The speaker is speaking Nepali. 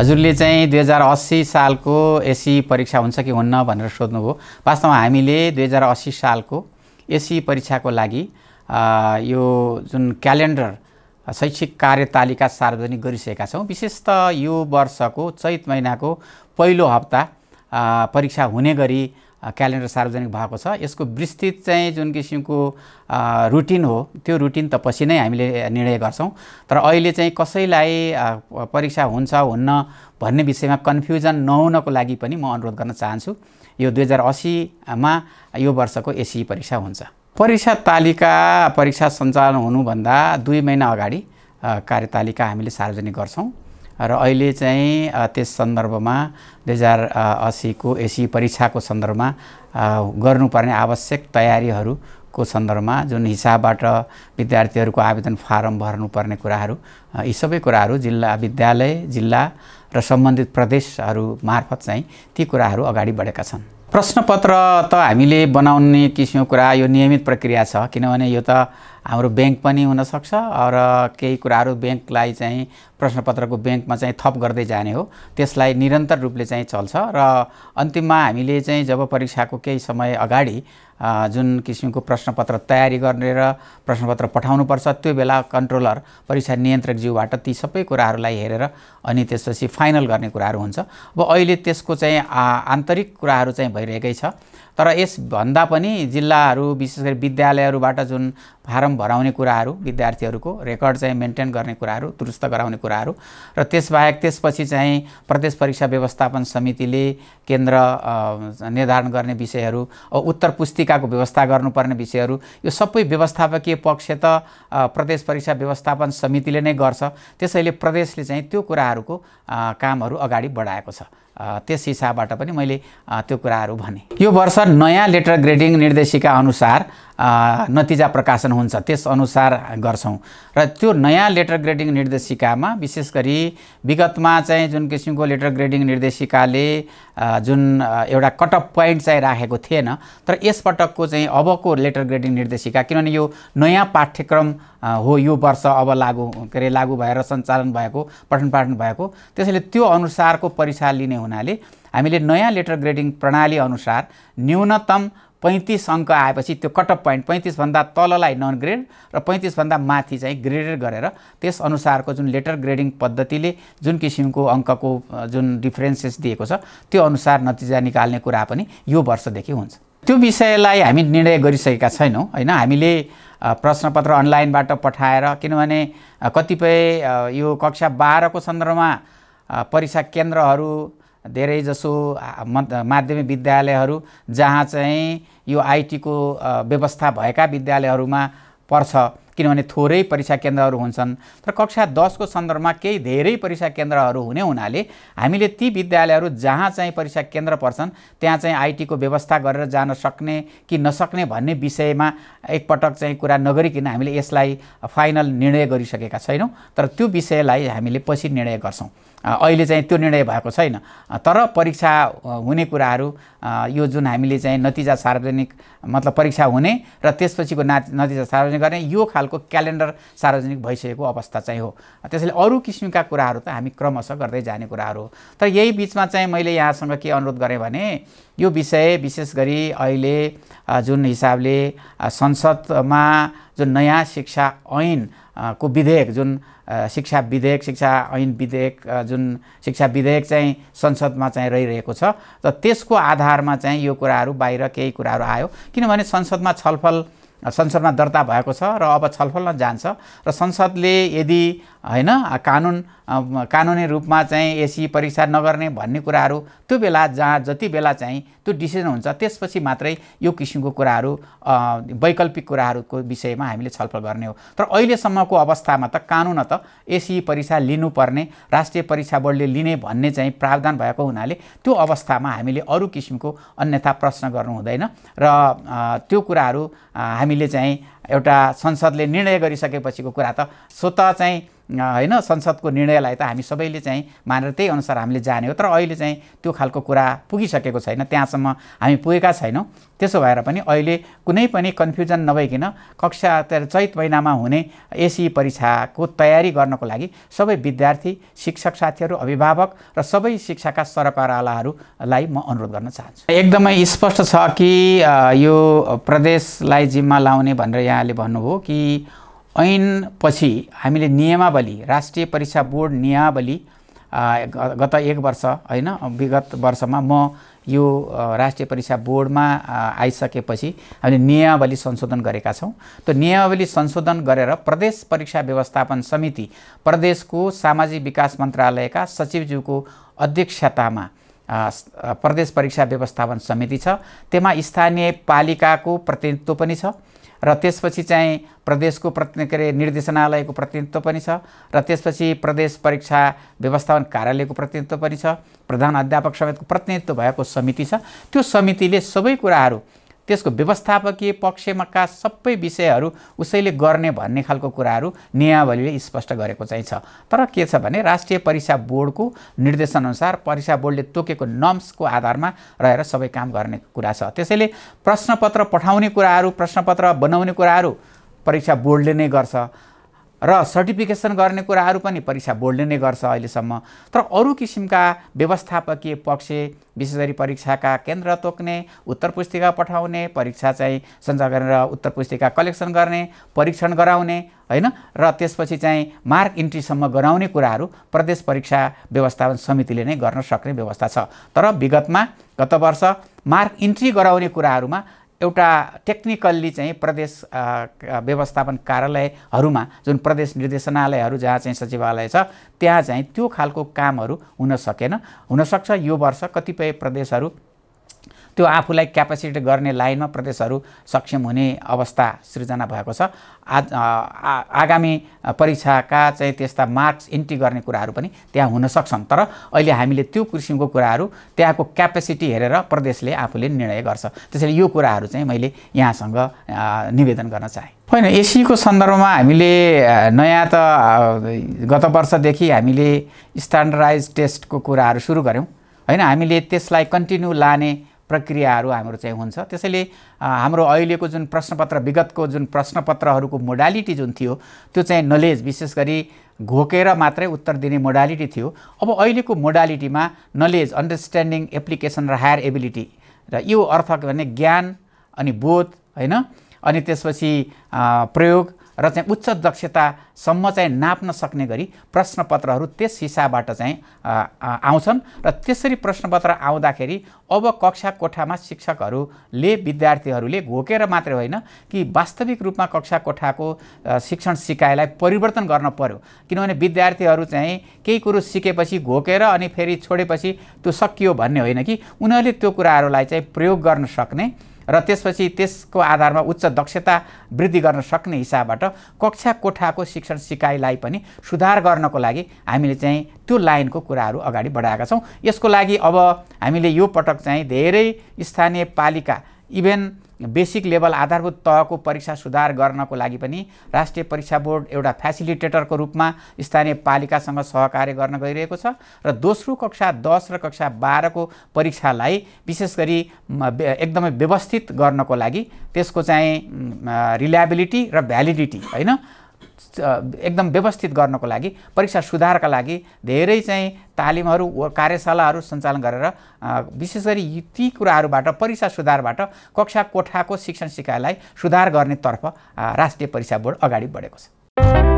हजुरले चाहिँ दुई हजार अस्सी सालको एसी परीक्षा हुन्छ कि हुन्न भनेर सोध्नुभयो वास्तवमा हामीले दुई हजार अस्सी सालको एसी परीक्षाको लागि यो जुन क्यालेन्डर शैक्षिक कार्यतालिका सार्वजनिक गरिसकेका छौँ विशेष त यो वर्षको चैत महिनाको पहिलो हप्ता परीक्षा हुने गरी क्यालेन्डर सार्वजनिक भएको छ यसको विस्तृत चाहिँ जुन किसिमको रुटिन हो त्यो रुटिन त पछि नै हामीले निर्णय गर्छौँ तर अहिले चाहिँ कसैलाई परीक्षा हुन्छ हुन्न भन्ने विषयमा कन्फ्युजन नहुनको लागि पनि म अनुरोध गर्न चाहन्छु यो दुई हजार असीमा यो वर्षको एसी परीक्षा हुन्छ परीक्षा तालिका परीक्षा सञ्चालन हुनुभन्दा दुई महिना अगाडि कार्यतालिका हामीले सार्वजनिक गर्छौँ र अहिले चाहिँ त्यस सन्दर्भमा दुई हजार असीको एसी परीक्षाको सन्दर्भमा गर्नुपर्ने आवश्यक तयारीहरूको सन्दर्भमा जुन हिसाबबाट विद्यार्थीहरूको आवेदन फारम भर्नुपर्ने कुराहरू यी सबै कुराहरू जिल्ला विद्यालय जिल्ला र सम्बन्धित प्रदेशहरू मार्फत चाहिँ ती कुराहरू अगाडि बढेका छन् प्रश्नपत्र त हामीले बनाउने किसिमको कुरा यो नियमित प्रक्रिया छ किनभने यो त हाम्रो ब्याङ्क पनि हुनसक्छ र केही कुराहरू ब्याङ्कलाई चाहिँ प्रश्नपत्रको ब्याङ्कमा चाहिँ थप गर्दै जाने हो त्यसलाई निरन्तर रूपले चाहिँ चल्छ र अन्तिममा हामीले चाहिँ जब परीक्षाको केही समय अगाडि जुन किसिमको प्रश्नपत्र तयारी गर्ने र प्रश्नपत्र पठाउनुपर्छ त्यो बेला कन्ट्रोलर परीक्षा नियन्त्रक नियन्त्रकज्यूबाट ती सबै कुराहरूलाई हेरेर अनि त्यसपछि फाइनल गर्ने कुराहरू हुन्छ अब अहिले त्यसको चाहिँ आन्तरिक कुराहरू चाहिँ भइरहेकै छ तर यसभन्दा पनि जिल्लाहरू विशेष गरी विद्यालयहरूबाट जुन फारम भराउने कुराहरू विद्यार्थीहरूको रेकर्ड चाहिँ मेन्टेन गर्ने कुराहरू दुरुस्त गराउने कुराहरू र त्यसबाहेक त्यसपछि चाहिँ प्रदेश परीक्षा व्यवस्थापन समितिले केन्द्र निर्धारण गर्ने विषयहरू उत्तर पुस्तिकाको व्यवस्था गर्नुपर्ने विषयहरू यो सबै व्यवस्थापकीय पक्ष त प्रदेश परीक्षा व्यवस्थापन समितिले नै गर्छ त्यसैले प्रदेशले चाहिँ त्यो कुराहरूको कामहरू अगाडि बढाएको छ त्यस हिसाबबाट पनि मैले त्यो कुराहरू भने यो वर्ष नयाँ लेटर ग्रेडिङ निर्देशिका अनुसार नतिजा प्रकाशन हुन्छ त्यसअनुसार गर्छौँ र त्यो नयाँ लेटर ग्रेडिङ निर्देशिकामा विशेष गरी विगतमा चाहिँ जुन किसिमको लेटर ग्रेडिङ निर्देशिकाले जुन एउटा कटअप पोइन्ट चाहिँ राखेको थिएन तर यसपटकको चाहिँ अबको लेटर ग्रेडिङ निर्देशिका किनभने यो नयाँ पाठ्यक्रम हो यो वर्ष अब लागु के अरे लागु भएर सञ्चालन भएको पठन पाठन भएको त्यसैले त्यो अनुसारको परीक्षा लिने हुनाले हामीले नयाँ लेटर ग्रेडिङ प्रणाली अनुसार न्यूनतम पैँतिस अङ्क आएपछि त्यो कटअप पोइन्ट पैँतिसभन्दा तललाई नन ग्रेड र पैँतिसभन्दा माथि चाहिँ ग्रेडेड गरेर त्यसअनुसारको जुन लेटर ग्रेडिङ पद्धतिले जुन किसिमको अङ्कको जुन डिफ्रेन्सेस दिएको छ त्यो अनुसार नतिजा निकाल्ने कुरा पनि यो वर्षदेखि हुन्छ त्यो विषयलाई हामी निर्णय गरिसकेका छैनौँ होइन हामीले प्रश्नपत्र अनलाइनबाट पठाएर किनभने कतिपय यो कक्षा बाह्रको सन्दर्भमा परीक्षा केन्द्रहरू धेरैजसो माध्यमिक विद्यालयहरू जहाँ चाहिँ यो आइटीको व्यवस्था भएका विद्यालयहरूमा पर्छ किनभने थोरै परीक्षा केन्द्रहरू हुन्छन् तर कक्षा दसको सन्दर्भमा केही धेरै परीक्षा केन्द्रहरू हुने हुनाले हामीले ती विद्यालयहरू जहाँ चाहिँ परीक्षा केन्द्र पर्छन् त्यहाँ चाहिँ आइटीको व्यवस्था गरेर जान सक्ने कि नसक्ने भन्ने विषयमा एकपटक चाहिँ कुरा नगरिकन हामीले यसलाई फाइनल निर्णय गरिसकेका छैनौँ तर त्यो विषयलाई हामीले पछि निर्णय गर्छौँ अहिले चाहिँ त्यो निर्णय भएको छैन तर परीक्षा हुने कुराहरू यो जुन हामीले चाहिँ नतिजा सार्वजनिक मतलब परीक्षा हुने र त्यसपछिको ना नतिजा सार्वजनिक गर्ने यो खालको क्यालेन्डर सार्वजनिक भइसकेको अवस्था चाहिँ हो त्यसैले अरू किसिमका कुराहरू त हामी क्रमशः गर्दै जाने कुराहरू हो तर यही बिचमा चाहिँ मैले यहाँसँग के अनुरोध गरेँ भने यो विषय विशेष गरी अहिले जुन हिसाबले संसदमा जुन नयाँ शिक्षा ऐन को विधेयक जुन शिक्षा विधेयक शिक्षा ऐन विधेयक जुन शिक्षा विधेयक चाहिँ संसदमा चाहिँ रहिरहेको छ र त्यसको आधारमा चाहिँ यो कुराहरू बाहिर केही कुराहरू आयो किनभने संसदमा छलफल संसदमा दर्ता भएको छ र अब छलफलमा जान्छ र संसदले यदि होइन कानुन कानुनी रूपमा चाहिँ एसी परीक्षा नगर्ने भन्ने कुराहरू त्यो बेला जहाँ जति बेला चाहिँ त्यो डिसिजन हुन्छ त्यसपछि मात्रै यो किसिमको कुराहरू वैकल्पिक कुराहरूको विषयमा हामीले छलफल गर्ने हो तर अहिलेसम्मको अवस्थामा त कानुन त एसी परीक्षा लिनुपर्ने राष्ट्रिय परीक्षा बोर्डले लिने भन्ने चाहिँ प्रावधान भएको हुनाले त्यो अवस्थामा हामीले अरू किसिमको अन्यथा प्रश्न गर्नु हुँदैन र त्यो कुराहरू हामी हामीले चाहिँ एउटा संसदले निर्णय गरिसकेपछिको कुरा त स्वत चाहिँ होइन संसदको निर्णयलाई त हामी सबैले चाहिँ मानेर त्यही अनुसार हामीले जाने हो तर अहिले चाहिँ त्यो खालको कुरा पुगिसकेको छैन त्यहाँसम्म हामी पुगेका छैनौँ त्यसो भएर पनि अहिले कुनै पनि कन्फ्युजन नभइकन कक्षा चैत महिनामा हुने एसी परीक्षाको तयारी गर्नको लागि सबै विद्यार्थी शिक्षक साथीहरू अभिभावक र सबै शिक्षाका सरकारवालाहरूलाई म अनुरोध गर्न चाहन्छु एकदमै स्पष्ट छ कि यो प्रदेशलाई जिम्मा लाउने भनेर यहाँले भन्नुभयो कि ऐनपछि हामीले नियमावली राष्ट्रिय परीक्षा बोर्ड नियमावली गत एक वर्ष होइन विगत वर्षमा म यो राष्ट्रिय परीक्षा बोर्डमा आइसकेपछि हामीले नियमावली संशोधन गरेका छौँ त्यो नियमावली संशोधन गरेर प्रदेश परीक्षा व्यवस्थापन समिति प्रदेशको सामाजिक विकास मन्त्रालयका सचिवज्यूको अध्यक्षतामा प्रदेश परीक्षा व्यवस्थापन समिति छ त्यसमा स्थानीय पालिकाको प्रतिनिधित्व पनि छ र त्यसपछि चाहिँ प्रदेशको प्रति के अरे निर्देशनालयको प्रतिनिधित्व पनि छ र त्यसपछि प्रदेश परीक्षा व्यवस्थापन कार्यालयको प्रतिनिधित्व पनि छ प्रधान अध्यापक समेतको प्रतिनिधित्व भएको समिति छ त्यो समितिले सबै कुराहरू त्यसको व्यवस्थापकीय पक्षमाका सबै विषयहरू उसैले गर्ने भन्ने खालको कुराहरू नियावलीले स्पष्ट गरेको चाहिँ छ तर के छ भने राष्ट्रिय परीक्षा बोर्डको निर्देशनअनुसार परीक्षा बोर्डले तोकेको नम्सको आधारमा रहेर सबै काम गर्ने कुरा छ त्यसैले प्रश्नपत्र पठाउने कुराहरू प्रश्नपत्र बनाउने कुराहरू परीक्षा बोर्डले नै गर्छ र सर्टिफिकेसन गर्ने कुराहरू पनि परीक्षा बोर्डले नै गर्छ अहिलेसम्म तर अरू किसिमका व्यवस्थापकीय पक्ष विशेष गरी परीक्षाका केन्द्र तोक्ने उत्तर पुस्तिका पठाउने परीक्षा चाहिँ सञ्चार गरेर उत्तर पुस्तिका कलेक्सन गर्ने परीक्षण गराउने होइन र त्यसपछि चाहिँ मार्क इन्ट्रीसम्म गराउने कुराहरू प्रदेश परीक्षा व्यवस्थापन समितिले नै गर्न सक्ने व्यवस्था छ तर विगतमा गत वर्ष मार्क इन्ट्री गराउने कुराहरूमा एउटा टेक्निकल्ली चाहिँ प्रदेश व्यवस्थापन कार्यालयहरूमा जुन प्रदेश निर्देशनालयहरू जहाँ चाहिँ सचिवालय छ त्यहाँ चाहिँ त्यो खालको कामहरू हुन सकेन हुनसक्छ यो वर्ष कतिपय प्रदेशहरू त्यो आफूलाई क्यापेसिटी गर्ने लाइनमा प्रदेशहरू सक्षम हुने अवस्था सृजना भएको छ आज आगामी परीक्षाका चाहिँ त्यस्ता मार्क्स इन्ट्री गर्ने कुराहरू पनि त्यहाँ हुन सक्छन् तर अहिले हामीले त्यो किसिमको कुराहरू त्यहाँको क्यापेसिटी हेरेर प्रदेशले आफूले निर्णय गर्छ त्यसैले यो कुराहरू चाहिँ मैले यहाँसँग निवेदन गर्न चाहेँ होइन एसीको सन्दर्भमा हामीले नयाँ त गत वर्षदेखि हामीले स्ट्यान्डर्डाइज टेस्टको कुराहरू सुरु गऱ्यौँ होइन हामीले त्यसलाई कन्टिन्यू लाने प्रक्रियाहरू हाम्रो चाहिँ हुन्छ त्यसैले हाम्रो अहिलेको जुन प्रश्नपत्र विगतको जुन प्रश्नपत्रहरूको मोडालिटी जुन थियो त्यो चाहिँ नलेज विशेष गरी घोकेर मात्रै उत्तर दिने मोडालिटी थियो अब अहिलेको मोडालिटीमा नलेज अन्डरस्ट्यान्डिङ एप्लिकेसन र हायर एबिलिटी र यो अर्थ भने ज्ञान अनि बोध होइन अनि त्यसपछि प्रयोग र चाहिँ उच्च दक्षतासम्म चाहिँ नाप्न सक्ने गरी प्रश्नपत्रहरू त्यस हिसाबबाट चाहिँ आउँछन् र त्यसरी प्रश्नपत्र आउँदाखेरि अब कक्षा कोठामा शिक्षकहरूले विद्यार्थीहरूले घोकेर मात्रै होइन कि वास्तविक रूपमा कक्षा कोठाको शिक्षण सिकाइलाई परिवर्तन गर्न पर्यो किनभने विद्यार्थीहरू चाहिँ केही कुरो सिकेपछि घोकेर अनि फेरि छोडेपछि त्यो सकियो भन्ने होइन कि उनीहरूले त्यो कुराहरूलाई चाहिँ प्रयोग गर्न सक्ने र त्यसपछि त्यसको आधारमा उच्च दक्षता वृद्धि गर्न सक्ने हिसाबबाट कक्षा कोठाको शिक्षण सिकाइलाई पनि सुधार गर्नको लागि हामीले चाहिँ त्यो लाइनको कुराहरू अगाडि बढाएका छौँ यसको लागि अब हामीले यो पटक चाहिँ धेरै स्थानीय पालिका इभेन बेसिक लेभल आधारभूत तहको परीक्षा सुधार गर्नको लागि पनि राष्ट्रिय परीक्षा बोर्ड एउटा फेसिलिटेटरको रूपमा स्थानीय पालिकासँग सहकार्य गर्न गइरहेको छ र दोस्रो कक्षा दस र कक्षा बाह्रको परीक्षालाई विशेष गरी एकदमै व्यवस्थित गर्नको लागि त्यसको चाहिँ रिलायबिलिटी र भ्यालिडिटी होइन एकदम व्यवस्थित गर्नको लागि परीक्षा सुधारका लागि धेरै चाहिँ तालिमहरू कार्यशालाहरू सञ्चालन गरेर विशेष गरी ती कुराहरूबाट परीक्षा सुधारबाट कक्षा कोठाको शिक्षण सिकाइलाई सुधार गर्नेतर्फ राष्ट्रिय परीक्षा बोर्ड अगाडि बढेको छ